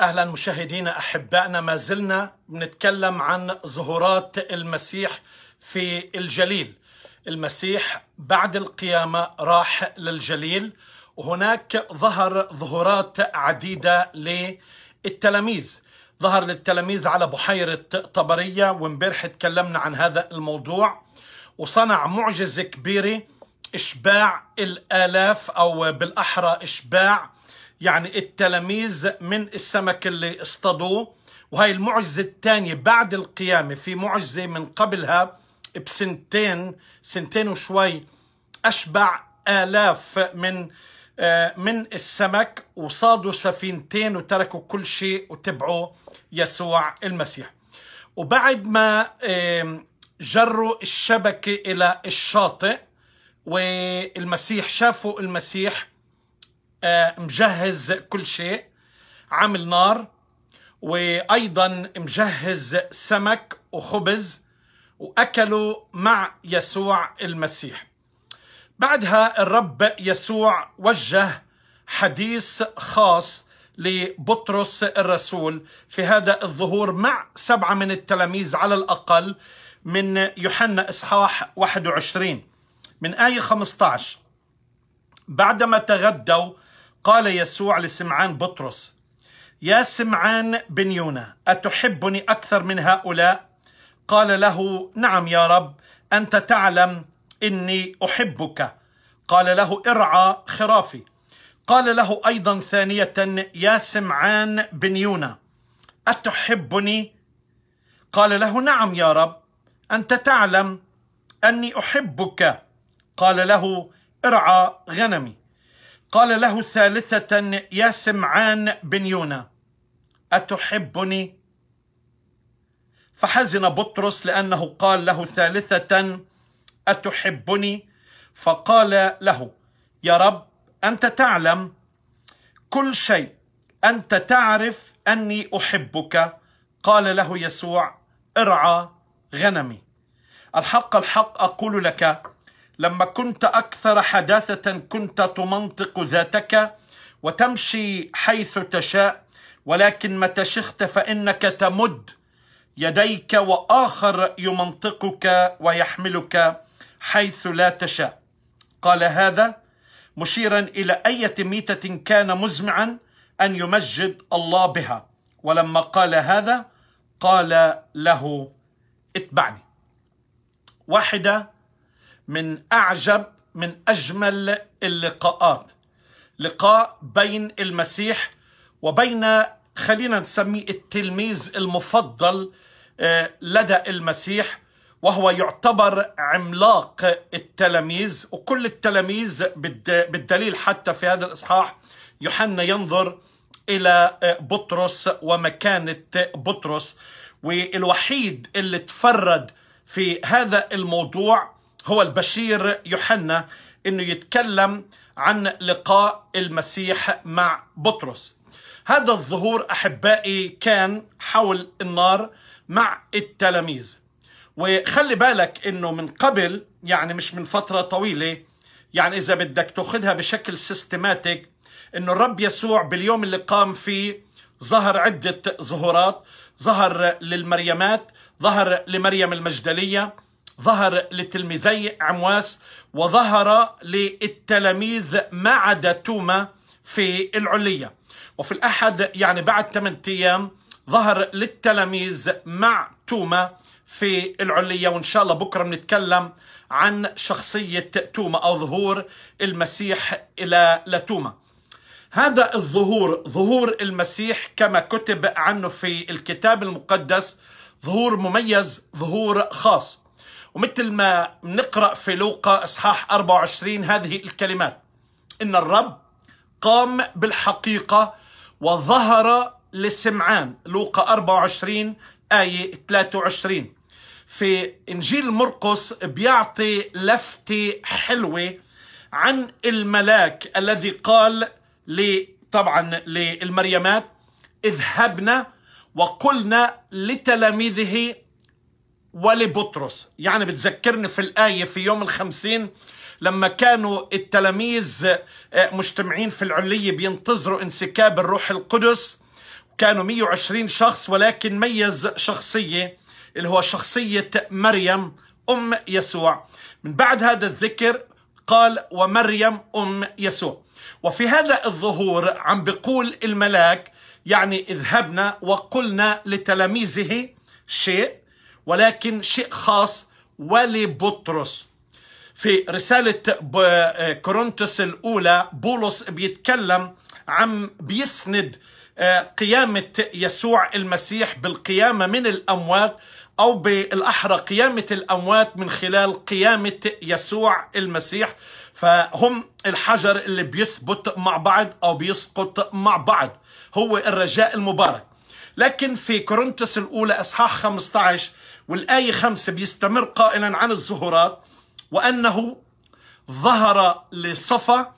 اهلا مشاهدينا احبائنا ما زلنا بنتكلم عن ظهورات المسيح في الجليل المسيح بعد القيامه راح للجليل وهناك ظهر ظهورات عديده للتلاميذ ظهر للتلاميذ على بحيره طبريه وامبارح تكلمنا عن هذا الموضوع وصنع معجزه كبيره اشباع الالاف او بالاحرى اشباع يعني التلاميذ من السمك اللي اصطادوه وهي المعجزة الثانية بعد القيامة في معجزة من قبلها بسنتين سنتين وشوي أشبع آلاف من آه، من السمك وصادوا سفينتين وتركوا كل شيء وتبعوا يسوع المسيح وبعد ما جروا الشبكة إلى الشاطئ والمسيح شافوا المسيح آه، مجهز كل شيء عامل نار وايضا مجهز سمك وخبز واكلوا مع يسوع المسيح بعدها الرب يسوع وجه حديث خاص لبطرس الرسول في هذا الظهور مع سبعة من التلاميذ على الأقل من يوحنا إصحاح 21 من آية 15 بعدما تغدوا قال يسوع لسمعان بطرس يا سمعان بن يونا أتحبني أكثر من هؤلاء قال له نعم يا رب أنت تعلم إني أحبك قال له ارعى خرافي قال له أيضا ثانية يا سمعان بن يونا أتحبني قال له نعم يا رب أنت تعلم أني أحبك قال له ارعى غنمي قال له ثالثة يا سمعان بن يونا أتحبني؟ فحزن بطرس لأنه قال له ثالثة أتحبني؟ فقال له يا رب أنت تعلم كل شيء أنت تعرف أني أحبك قال له يسوع ارعى غنمي الحق الحق أقول لك لما كنت أكثر حداثة كنت تمنطق ذاتك وتمشي حيث تشاء ولكن متى شخت فإنك تمد يديك وآخر يمنطقك ويحملك حيث لا تشاء قال هذا مشيرا إلى أية ميتة كان مزمعا أن يمجد الله بها ولما قال هذا قال له اتبعني واحدة من أعجب من أجمل اللقاءات لقاء بين المسيح وبين خلينا نسميه التلميذ المفضل آه، لدى المسيح وهو يعتبر عملاق التلاميذ وكل التلاميذ بالدليل حتى في هذا الإصحاح يوحنا ينظر إلى آه، بطرس ومكانة بطرس والوحيد اللي تفرد في هذا الموضوع هو البشير يوحنا انه يتكلم عن لقاء المسيح مع بطرس هذا الظهور احبائي كان حول النار مع التلاميذ وخلي بالك انه من قبل يعني مش من فتره طويله يعني اذا بدك تاخذها بشكل سيستماتيك انه الرب يسوع باليوم اللي قام فيه ظهر عده ظهورات ظهر للمريمات ظهر لمريم المجدليه ظهر لتلميذي عمواس وظهر للتلاميذ ما عدا توما في العلية وفي الأحد يعني بعد 8 أيام ظهر للتلاميذ مع توما في العلية وإن شاء الله بكرة بنتكلم عن شخصية توما أو ظهور المسيح إلى لتوما هذا الظهور ظهور المسيح كما كتب عنه في الكتاب المقدس ظهور مميز ظهور خاص ومثل ما نقرأ في لوقا إصحاح 24 هذه الكلمات إن الرب قام بالحقيقة وظهر لسمعان لوقا 24 آية 23 في إنجيل مرقس بيعطي لفتة حلوة عن الملاك الذي قال لي طبعا للمريمات اذهبنا وقلنا لتلاميذه ولبطرس يعني بتذكرني في الآية في يوم الخمسين لما كانوا التلاميذ آه، مجتمعين في العلية بينتظروا انسكاب الروح القدس كانوا 120 شخص ولكن ميز شخصية اللي هو شخصية مريم أم يسوع من بعد هذا الذكر قال ومريم أم يسوع وفي هذا الظهور عم بيقول الملاك يعني اذهبنا وقلنا لتلاميذه شيء ولكن شيء خاص ولبطرس في رسالة كورنثوس الأولى بولس بيتكلم عم بيسند آه، قيامة يسوع المسيح بالقيامة من الأموات أو بالأحرى قيامة الأموات من خلال قيامة يسوع المسيح فهم الحجر اللي بيثبت مع بعض أو بيسقط مع بعض هو الرجاء المبارك لكن في كورنثوس الأولى إصحاح 15 والآية خمسة بيستمر قائلا عن الزهرات وأنه ظهر لصفا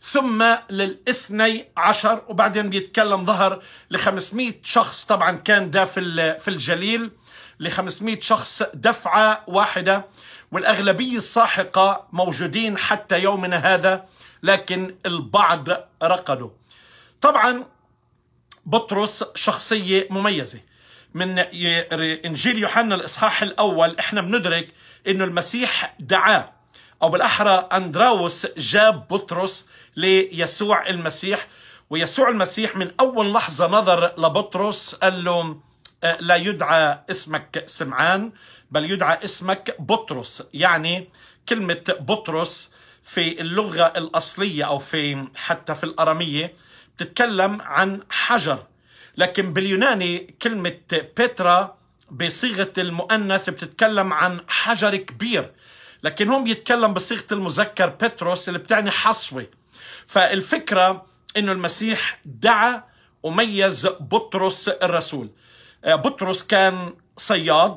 ثم للاثني عشر وبعدين بيتكلم ظهر ل 500 شخص طبعا كان ده في في الجليل ل 500 شخص دفعة واحدة والأغلبية الساحقة موجودين حتى يومنا هذا لكن البعض رقدوا طبعا بطرس شخصية مميزة من انجيل يوحنا الاصحاح الاول احنا بندرك انه المسيح دعاه او بالاحرى اندراوس جاب بطرس ليسوع المسيح ويسوع المسيح من اول لحظه نظر لبطرس قال له أه، لا يدعى اسمك سمعان بل يدعى اسمك بطرس يعني كلمه بطرس في اللغه الاصليه او في حتى في الاراميه بتتكلم عن حجر لكن باليوناني كلمة بترا بصيغة المؤنث بتتكلم عن حجر كبير لكن هم بيتكلم بصيغة المذكر بتروس اللي بتعني حصوة فالفكرة انه المسيح دعا وميز بطرس الرسول آه، بطرس كان صياد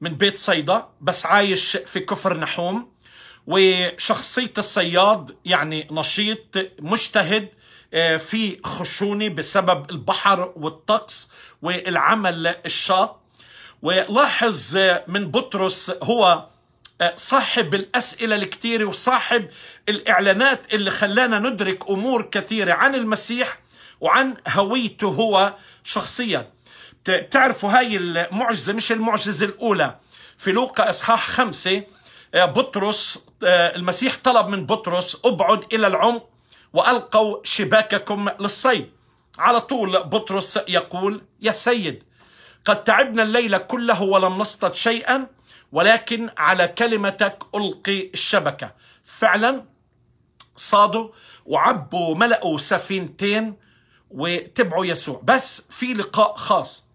من بيت صيدا بس عايش في كفر نحوم وشخصية الصياد يعني نشيط مجتهد آه، في خشونة بسبب البحر والطقس والعمل الشاق ولاحظ آه، من بطرس هو آه، صاحب الأسئلة الكثيره وصاحب الإعلانات اللي خلانا ندرك أمور كثيرة عن المسيح وعن هويته هو شخصيا تعرفوا هاي المعجزة مش المعجزة الأولى في لوقا إصحاح خمسة بطرس المسيح طلب من بطرس أبعد إلى العمق وألقوا شباككم للصيد على طول بطرس يقول يا سيد قد تعبنا الليل كله ولم نصطد شيئا ولكن على كلمتك ألقي الشبكة فعلا صادوا وعبوا ملأوا سفينتين وتبعوا يسوع بس في لقاء خاص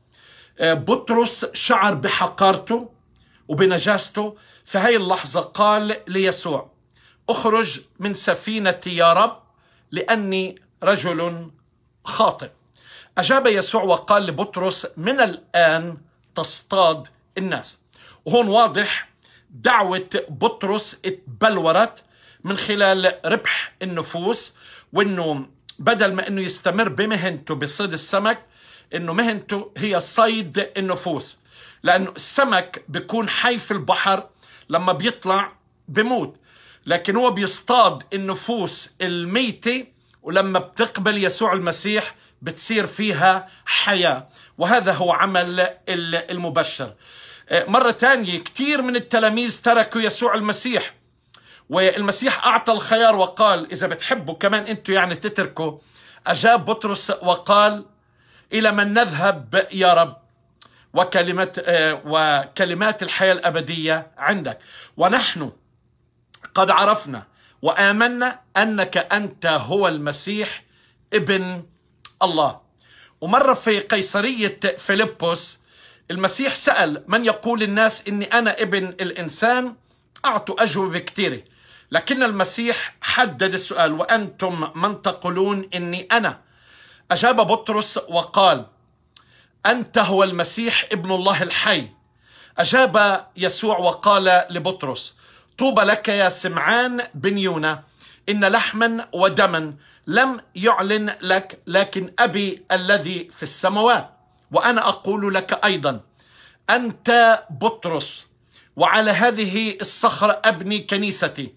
بطرس شعر بحقارته وبنجاسته في هاي اللحظة قال ليسوع اخرج من سفينتي يا رب لاني رجل خاطئ اجاب يسوع وقال لبطرس من الان تصطاد الناس وهون واضح دعوه بطرس اتبلورت من خلال ربح النفوس وانه بدل ما انه يستمر بمهنته بصيد السمك انه مهنته هي صيد النفوس لانه السمك بيكون حي في البحر لما بيطلع بموت لكن هو بيصطاد النفوس الميتة ولما بتقبل يسوع المسيح بتصير فيها حياة وهذا هو عمل المبشر آه، مرة تانية كثير من التلاميذ تركوا يسوع المسيح والمسيح أعطى الخيار وقال إذا بتحبوا كمان أنتوا يعني تتركوا أجاب بطرس وقال إلى من نذهب يا رب وكلمة آه، وكلمات الحياة الأبدية عندك ونحن قد عرفنا وامنا انك انت هو المسيح ابن الله ومره في قيصريه فيلبس المسيح سال من يقول الناس اني انا ابن الانسان اعطوا اجوبه كثيره لكن المسيح حدد السؤال وانتم من تقولون اني انا اجاب بطرس وقال انت هو المسيح ابن الله الحي اجاب يسوع وقال لبطرس طوبى لك يا سمعان بن يونا إن لحما ودما لم يعلن لك لكن أبي الذي في السماوات وأنا أقول لك أيضا أنت بطرس وعلى هذه الصخرة أبني كنيستي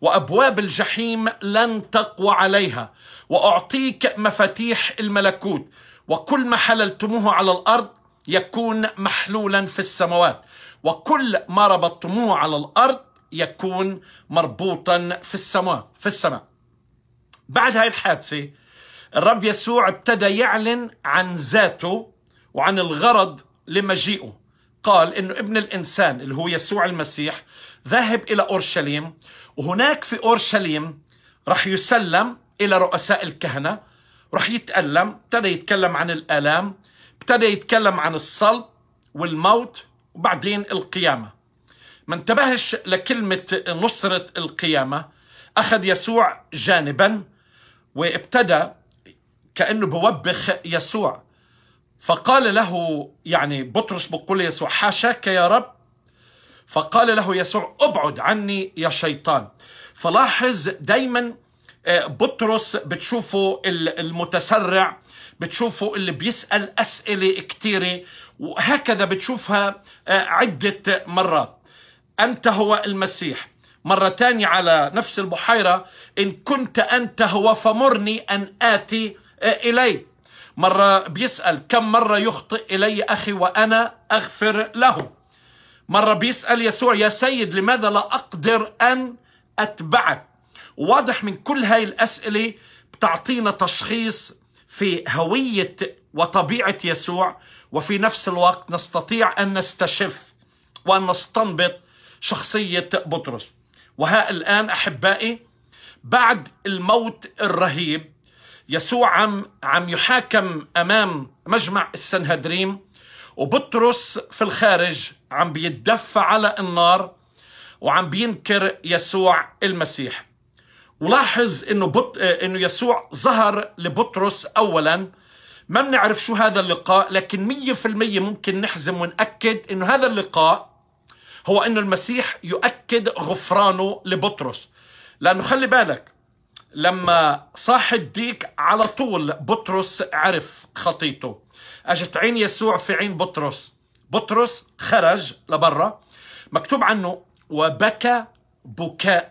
وأبواب الجحيم لن تقوى عليها وأعطيك مفاتيح الملكوت وكل ما حللتموه على الأرض يكون محلولا في السماوات وكل ما ربطتموه على الأرض يكون مربوطا في السماء في السماء بعد هاي الحادثة الرب يسوع ابتدى يعلن عن ذاته وعن الغرض لمجيئه قال انه ابن الانسان اللي هو يسوع المسيح ذهب الى اورشليم وهناك في اورشليم راح يسلم الى رؤساء الكهنه راح يتالم ابتدى يتكلم عن الالام ابتدى يتكلم عن الصلب والموت وبعدين القيامه ما انتبهش لكلمة نصرة القيامة أخذ يسوع جانبا وابتدى كأنه بوبخ يسوع فقال له يعني بطرس بقول يسوع حاشاك يا رب فقال له يسوع ابعد عني يا شيطان فلاحظ دايما آه، بطرس بتشوفه المتسرع بتشوفه اللي بيسأل أسئلة كتيرة وهكذا بتشوفها آه، عدة مرات أنت هو المسيح مرة تانية على نفس البحيرة إن كنت أنت هو فمرني أن آتي آه، إلي مرة بيسأل كم مرة يخطئ إلي أخي وأنا أغفر له مرة بيسأل يسوع يا سيد لماذا لا أقدر أن أتبعك واضح من كل هاي الأسئلة بتعطينا تشخيص في هوية وطبيعة يسوع وفي نفس الوقت نستطيع أن نستشف وأن نستنبط شخصية بطرس وها الآن أحبائي بعد الموت الرهيب يسوع عم, عم يحاكم أمام مجمع السنهدريم وبطرس في الخارج عم بيتدفى على النار وعم بينكر يسوع المسيح ولاحظ انه بط... انه يسوع ظهر لبطرس اولا ما بنعرف شو هذا اللقاء لكن 100% ممكن نحزم ونأكد انه هذا اللقاء هو أنه المسيح يؤكد غفرانه لبطرس لأنه خلي بالك لما صاح الديك على طول بطرس عرف خطيته اجت عين يسوع في عين بطرس بطرس خرج لبرا مكتوب عنه وبكى بكاء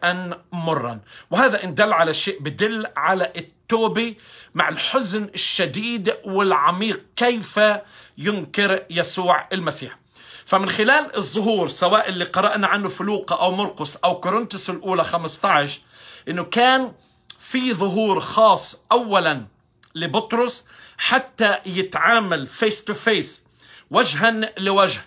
مرا وهذا ان دل على شيء بدل على التوبه مع الحزن الشديد والعميق كيف ينكر يسوع المسيح فمن خلال الظهور سواء اللي قرأنا عنه في لوقا أو مرقس أو كورنثوس الأولى 15 إنه كان في ظهور خاص أولا لبطرس حتى يتعامل فيس تو فيس وجها لوجه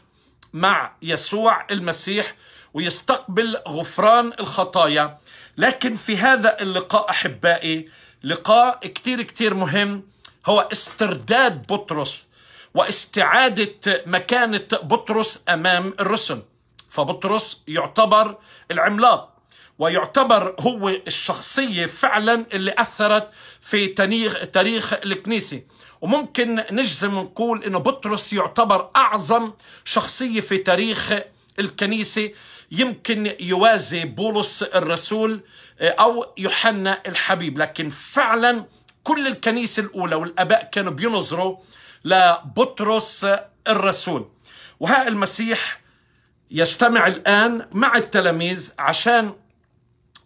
مع يسوع المسيح ويستقبل غفران الخطايا لكن في هذا اللقاء أحبائي لقاء كتير كتير مهم هو استرداد بطرس واستعاده مكانه بطرس امام الرسل فبطرس يعتبر العملاق ويعتبر هو الشخصيه فعلا اللي اثرت في تاريخ تاريخ الكنيسه وممكن نجزم نقول انه بطرس يعتبر اعظم شخصيه في تاريخ الكنيسه يمكن يوازي بولس الرسول آه، او يوحنا الحبيب لكن فعلا كل الكنيسه الاولى والاباء كانوا بينظروا لبطرس الرسول وها المسيح يجتمع الآن مع التلاميذ عشان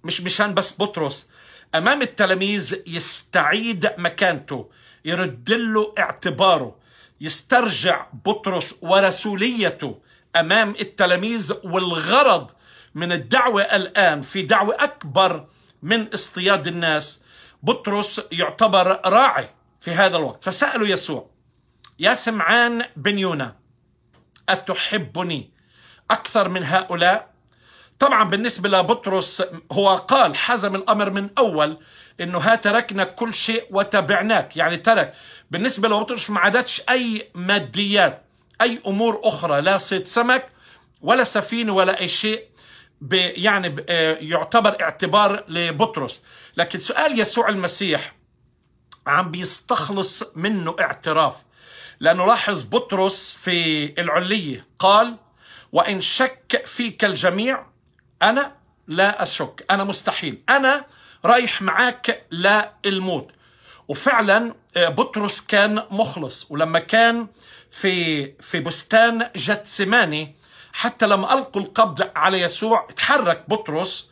مش مشان بس بطرس أمام التلاميذ يستعيد مكانته يرد له اعتباره يسترجع بطرس ورسوليته أمام التلاميذ والغرض من الدعوة الآن في دعوة أكبر من اصطياد الناس بطرس يعتبر راعي في هذا الوقت فسألوا يسوع يا سمعان بن يونا أتحبني أكثر من هؤلاء طبعا بالنسبة لبطرس هو قال حزم الأمر من أول انه ها تركنا كل شيء وتبعناك يعني ترك بالنسبه لبطرس ما عادتش اي ماديات اي امور اخرى لا صيد سمك ولا سفينه ولا اي شيء يعني آه، يعتبر اعتبار لبطرس لكن سؤال يسوع المسيح عم بيستخلص منه اعتراف لنلاحظ بطرس في العلية قال وإن شك فيك الجميع أنا لا أشك أنا مستحيل أنا رايح معاك للموت وفعلا آه، بطرس كان مخلص ولما كان في في بستان جتسماني حتى لما ألقوا القبض على يسوع تحرك بطرس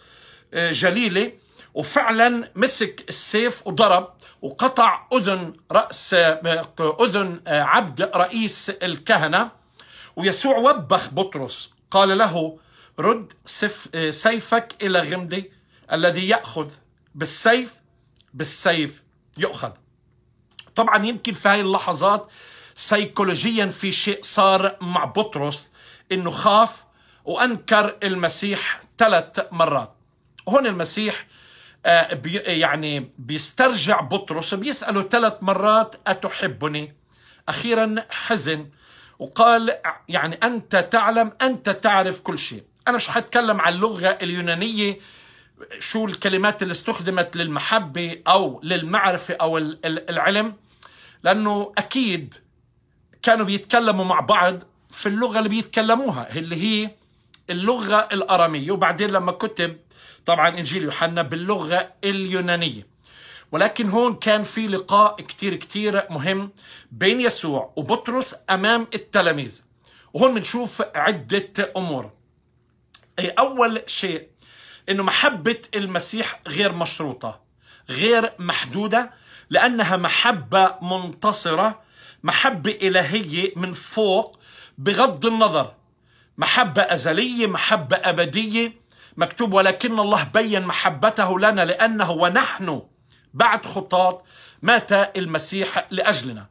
آه، جليلي وفعلا مسك السيف وضرب وقطع اذن راس اذن آه، عبد رئيس الكهنه ويسوع وبخ بطرس قال له رد آه، سيفك الى غمدي الذي ياخذ بالسيف بالسيف يؤخذ طبعا يمكن في هاي اللحظات سيكولوجيا في شيء صار مع بطرس انه خاف وانكر المسيح ثلاث مرات هون المسيح آه، بي يعني بيسترجع بطرس بيسأله ثلاث مرات أتحبني أخيرا حزن وقال يعني أنت تعلم أنت تعرف كل شيء أنا مش حتكلم عن اللغة اليونانية شو الكلمات اللي استخدمت للمحبة أو للمعرفة أو العلم لأنه أكيد كانوا بيتكلموا مع بعض في اللغة اللي بيتكلموها اللي هي اللغة الأرامية وبعدين لما كتب طبعا إنجيل يوحنا باللغة اليونانية ولكن هون كان في لقاء كتير كتير مهم بين يسوع وبطرس أمام التلاميذ وهون بنشوف عدة أمور اي أول شيء أنه محبة المسيح غير مشروطة غير محدودة لأنها محبة منتصرة محبة إلهية من فوق بغض النظر محبة أزلية محبة أبدية مكتوب ولكن الله بين محبته لنا لأنه ونحن بعد خطاط مات المسيح لأجلنا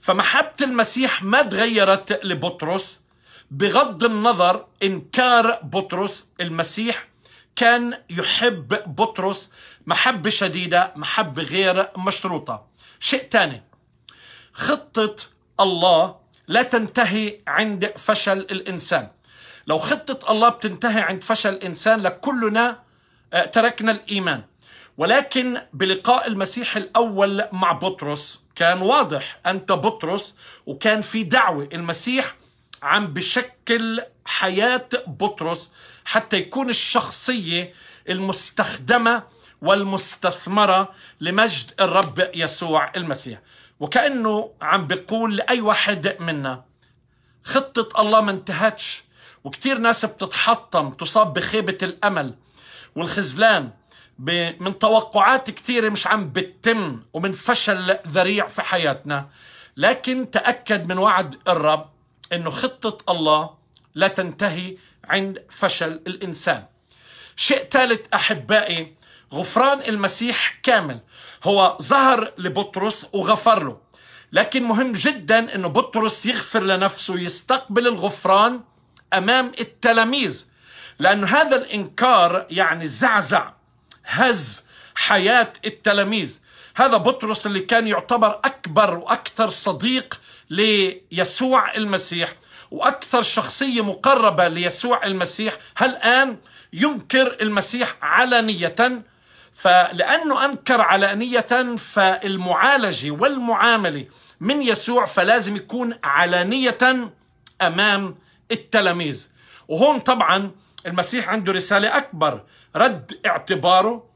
فمحبة المسيح ما تغيرت لبطرس بغض النظر إنكار بطرس المسيح كان يحب بطرس محبة شديدة محبة غير مشروطة شيء ثاني خطة الله لا تنتهي عند فشل الإنسان لو خطة الله بتنتهي عند فشل إنسان لكلنا آه، تركنا الإيمان ولكن بلقاء المسيح الأول مع بطرس كان واضح أنت بطرس وكان في دعوة المسيح عم بشكل حياة بطرس حتى يكون الشخصية المستخدمة والمستثمرة لمجد الرب يسوع المسيح وكأنه عم بيقول لأي واحد منا خطة الله ما انتهتش وكتير ناس بتتحطم تصاب بخيبة الأمل والخزلان من توقعات كثيرة مش عم بتتم ومن فشل ذريع في حياتنا لكن تأكد من وعد الرب أنه خطة الله لا تنتهي عند فشل الإنسان شيء ثالث أحبائي غفران المسيح كامل هو ظهر لبطرس وغفر له لكن مهم جدا أنه بطرس يغفر لنفسه يستقبل الغفران امام التلاميذ لان هذا الانكار يعني زعزع هز حياه التلاميذ هذا بطرس اللي كان يعتبر اكبر واكثر صديق ليسوع المسيح واكثر شخصيه مقربه ليسوع المسيح هل الان ينكر المسيح علانيه فلانه انكر علانيه فالمعالجه والمعامله من يسوع فلازم يكون علانيه امام التلاميذ وهون طبعا المسيح عنده رسالة أكبر رد اعتباره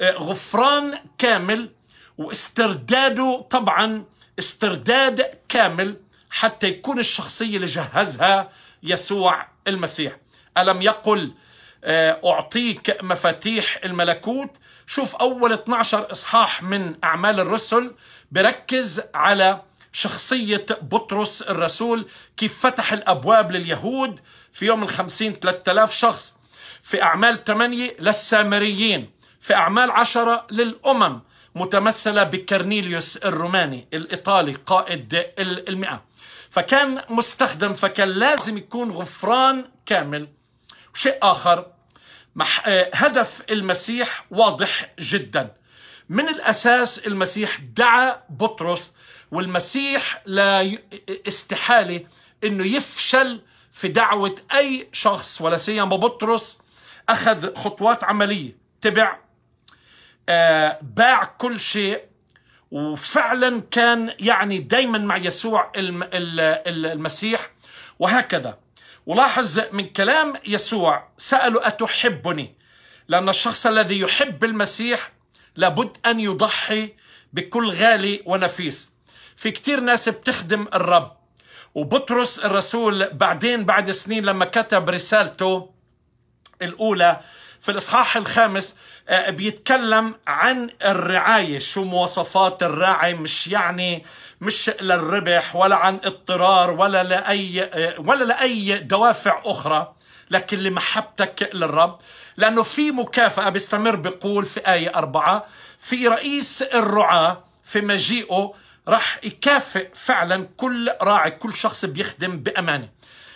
آه، غفران كامل واسترداده طبعا استرداد كامل حتى يكون الشخصية اللي جهزها يسوع المسيح ألم يقل آه، أعطيك مفاتيح الملكوت شوف أول 12 إصحاح من أعمال الرسل بركز على شخصية بطرس الرسول كيف فتح الأبواب لليهود في يوم الخمسين ثلاثة آلاف شخص في أعمال ثمانية للسامريين في أعمال عشرة للأمم متمثلة بكرنيليوس الروماني الإيطالي قائد المئة فكان مستخدم فكان لازم يكون غفران كامل شيء آخر آه، هدف المسيح واضح جدا من الأساس المسيح دعا بطرس والمسيح لا استحالة أنه يفشل في دعوة أي شخص ولا سيما بطرس أخذ خطوات عملية تبع آه باع كل شيء وفعلا كان يعني دايما مع يسوع المسيح وهكذا ولاحظ من كلام يسوع سألوا أتحبني لأن الشخص الذي يحب المسيح لابد أن يضحي بكل غالي ونفيس في كتير ناس بتخدم الرب وبطرس الرسول بعدين بعد سنين لما كتب رسالته الأولى في الإصحاح الخامس آه، بيتكلم عن الرعاية شو مواصفات الراعي مش يعني مش للربح ولا عن اضطرار ولا لأي آه، ولا لأي دوافع أخرى لكن لمحبتك للرب لأنه في مكافأة بيستمر بيقول في آية أربعة في رئيس الرعاة في مجيئه راح يكافئ فعلا كل راعي كل شخص بيخدم بأمانة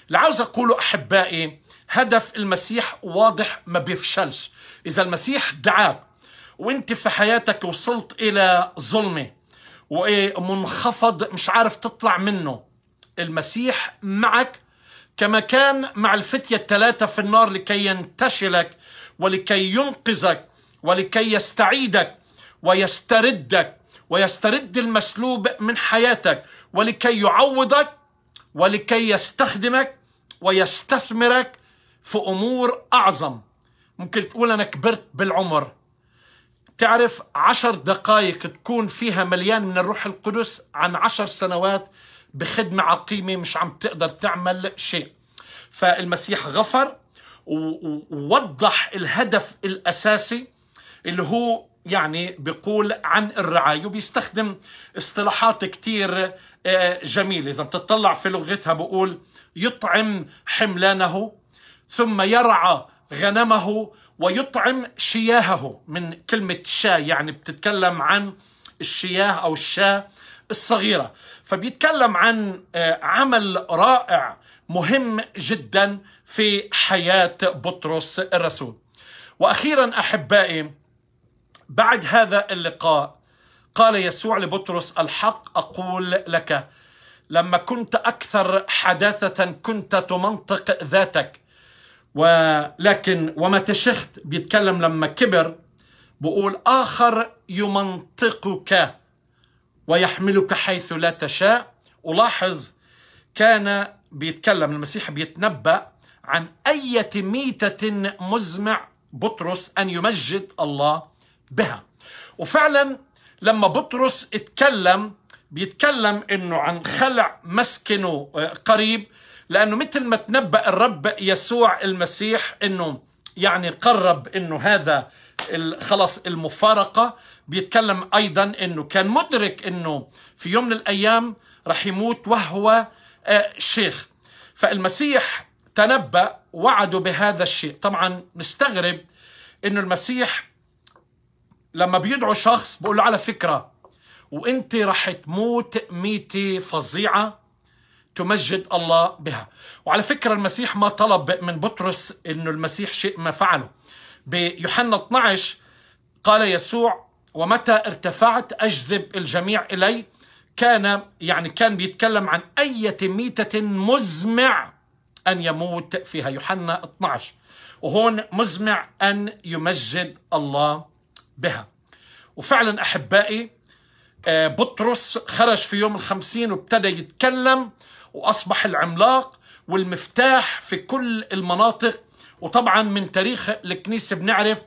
اللي عاوز أقوله أحبائي هدف المسيح واضح ما بيفشلش إذا المسيح دعاك وانت في حياتك وصلت إلى ظلمة ومنخفض مش عارف تطلع منه المسيح معك كما كان مع الفتية الثلاثة في النار لكي ينتشلك ولكي ينقذك ولكي يستعيدك ويستردك ويسترد المسلوب من حياتك ولكي يعوضك ولكي يستخدمك ويستثمرك في امور اعظم ممكن تقول انا كبرت بالعمر تعرف عشر دقائق تكون فيها مليان من الروح القدس عن عشر سنوات بخدمة عقيمة مش عم تقدر تعمل شيء فالمسيح غفر ووضح الهدف الأساسي اللي هو يعني بيقول عن الرعاية وبيستخدم اصطلاحات كتير آه، جميلة إذا بتطلع في لغتها بقول يطعم حملانه ثم يرعى غنمه ويطعم شياهه من كلمة شا يعني بتتكلم عن الشياه أو الشاة الصغيرة فبيتكلم عن آه، عمل رائع مهم جدا في حياة بطرس الرسول وأخيرا أحبائي بعد هذا اللقاء قال يسوع لبطرس الحق اقول لك لما كنت اكثر حداثه كنت تمنطق ذاتك ولكن وما تشخت بيتكلم لما كبر بقول اخر يمنطقك ويحملك حيث لا تشاء ألاحظ كان بيتكلم المسيح بيتنبأ عن أية ميتة مزمع بطرس أن يمجد الله بها وفعلا لما بطرس اتكلم بيتكلم انه عن خلع مسكنه آه، قريب لانه مثل ما تنبأ الرب يسوع المسيح انه يعني قرب انه هذا خلص المفارقه بيتكلم ايضا انه كان مدرك انه في يوم من الايام رح يموت وهو آه، شيخ فالمسيح تنبأ وعده بهذا الشيء طبعا نستغرب انه المسيح لما بيدعوا شخص بقول له على فكرة وانت رح تموت ميتة فظيعة تمجد الله بها وعلى فكرة المسيح ما طلب من بطرس انه المسيح شيء ما فعله بيوحنا 12 قال يسوع ومتى ارتفعت اجذب الجميع الي كان يعني كان بيتكلم عن اية ميتة مزمع ان يموت فيها يوحنا 12 وهون مزمع ان يمجد الله بها وفعلا أحبائي آه، بطرس خرج في يوم الخمسين وابتدى يتكلم وأصبح العملاق والمفتاح في كل المناطق وطبعا من تاريخ الكنيسة بنعرف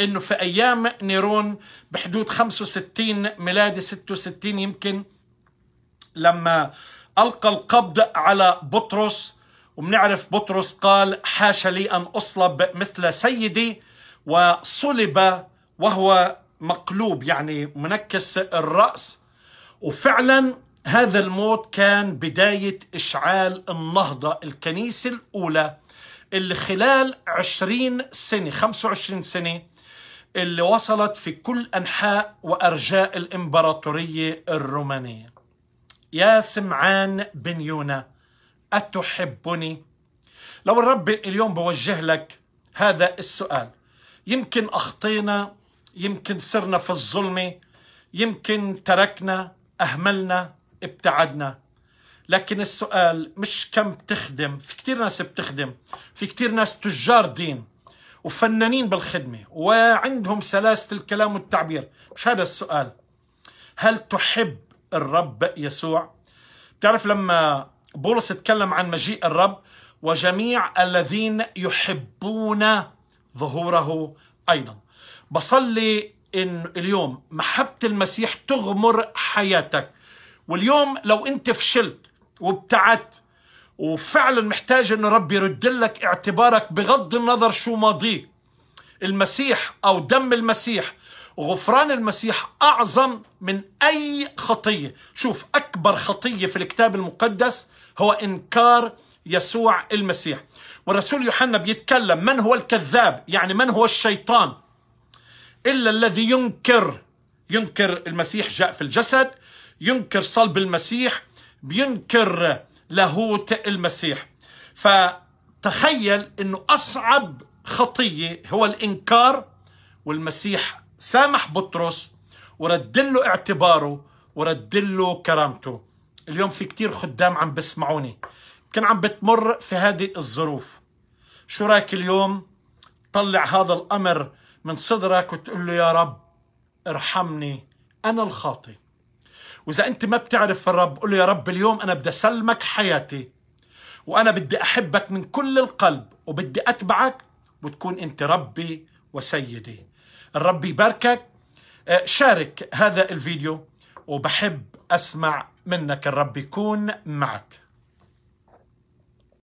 انه في ايام نيرون بحدود 65 ميلادي 66 يمكن لما القى القبض على بطرس وبنعرف بطرس قال حاشا لي ان اصلب مثل سيدي وصلب وهو مقلوب يعني منكس الرأس وفعلا هذا الموت كان بداية إشعال النهضة الكنيسة الأولى اللي خلال 20 سنة 25 سنة اللي وصلت في كل أنحاء وأرجاء الإمبراطورية الرومانية يا سمعان بن يونا أتحبني لو الرب اليوم بوجه لك هذا السؤال يمكن أخطينا يمكن سرنا في الظلمة يمكن تركنا أهملنا ابتعدنا لكن السؤال مش كم بتخدم في كتير ناس بتخدم في كتير ناس تجار دين وفنانين بالخدمة وعندهم سلاسة الكلام والتعبير مش هذا السؤال هل تحب الرب يسوع بتعرف لما بولس تكلم عن مجيء الرب وجميع الذين يحبون ظهوره أيضا بصلي إن اليوم محبة المسيح تغمر حياتك واليوم لو أنت فشلت وابتعدت وفعلا محتاج أن ربي يرد لك اعتبارك بغض النظر شو ماضيه المسيح أو دم المسيح وغفران المسيح أعظم من أي خطية شوف أكبر خطية في الكتاب المقدس هو إنكار يسوع المسيح والرسول يوحنا بيتكلم من هو الكذاب يعني من هو الشيطان إلا الذي ينكر ينكر المسيح جاء في الجسد ينكر صلب المسيح بينكر لاهوت المسيح فتخيل أنه أصعب خطية هو الإنكار والمسيح سامح بطرس ورد له اعتباره ورد له كرامته اليوم في كتير خدام عم بسمعوني كان عم بتمر في هذه الظروف شو رايك اليوم طلع هذا الأمر من صدرك وتقول له يا رب ارحمني أنا الخاطي وإذا أنت ما بتعرف الرب قول له يا رب اليوم أنا بدي أسلمك حياتي وأنا بدي أحبك من كل القلب وبدي أتبعك وتكون أنت ربي وسيدي الرب يباركك آه، شارك هذا الفيديو وبحب أسمع منك الرب يكون معك